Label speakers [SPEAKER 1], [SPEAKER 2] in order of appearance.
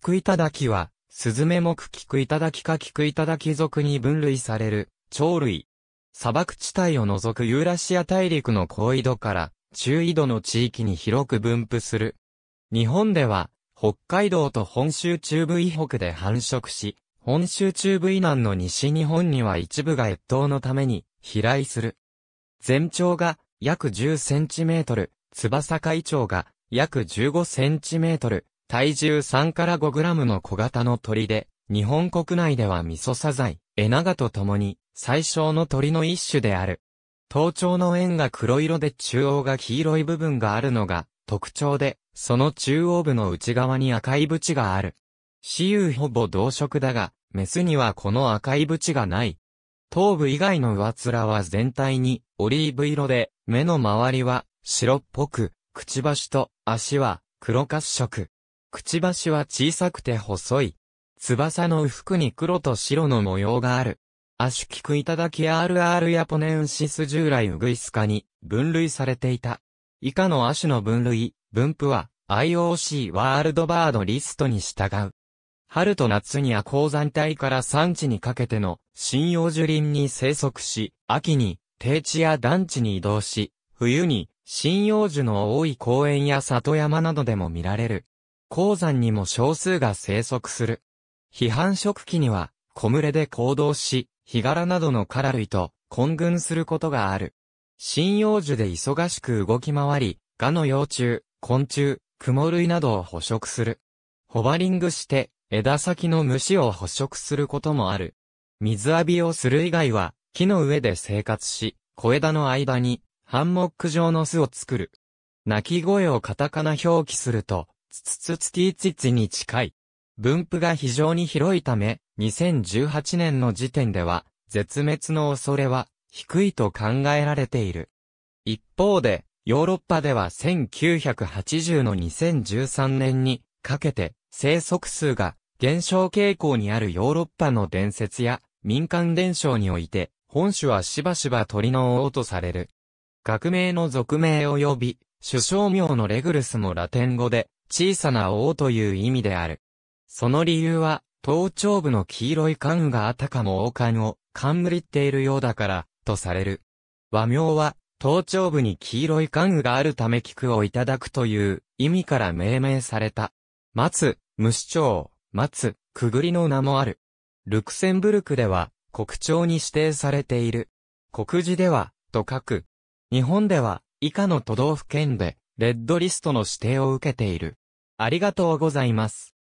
[SPEAKER 1] 菊頂は、スズメ目菊頂か菊頂属に分類される、鳥類。砂漠地帯を除くユーラシア大陸の高緯度から、中緯度の地域に広く分布する。日本では、北海道と本州中部以北で繁殖し、本州中部以南の西日本には一部が越冬のために飛来する。全長が約10センチメートル、翼海長が約15センチメートル、体重3から5グラムの小型の鳥で、日本国内ではミソサザイ、エナガと共に、最小の鳥の一種である。頭頂の円が黒色で中央が黄色い部分があるのが特徴で、その中央部の内側に赤い縁がある。雌雄ほぼ同色だが、メスにはこの赤い縁がない。頭部以外の上面は全体にオリーブ色で、目の周りは白っぽく、くちばしと足は黒褐色。くちばしは小さくて細い。翼の服に黒と白の模様がある。アシキクイタダキ RR ヤポネンシス従来ウグイス科に分類されていた。以下の亜種の分類、分布は IOC ワールドバードリストに従う。春と夏には鉱山帯から山地にかけての針葉樹林に生息し、秋に低地や団地に移動し、冬に針葉樹の多い公園や里山などでも見られる。鉱山にも少数が生息する。批判食器には、小群れで行動し、ヒガラなどのカラ類と混群することがある。針葉樹で忙しく動き回り、ガの幼虫、昆虫、モ類などを捕食する。ホバリングして、枝先の虫を捕食することもある。水浴びをする以外は、木の上で生活し、小枝の間に、ハンモック状の巣を作る。鳴き声をカタカナ表記すると、ツツツつティーツツに近い。分布が非常に広いため、2018年の時点では、絶滅の恐れは低いと考えられている。一方で、ヨーロッパでは1980の2013年にかけて生息数が減少傾向にあるヨーロッパの伝説や民間伝承において本種はしばしば鳥の王とされる。学名の俗名及び首相名のレグルスもラテン語で小さな王という意味である。その理由は、頭頂部の黄色い冠羽があたかも王冠を冠っているようだから、とされる。和名は、頭頂部に黄色い冠羽があるため菊をいただくという意味から命名された。松、虫蝶、松、くぐりの名もある。ルクセンブルクでは、国鳥に指定されている。国字では、と書く。日本では、以下の都道府県で、レッドリストの指定を受けている。ありがとうございます。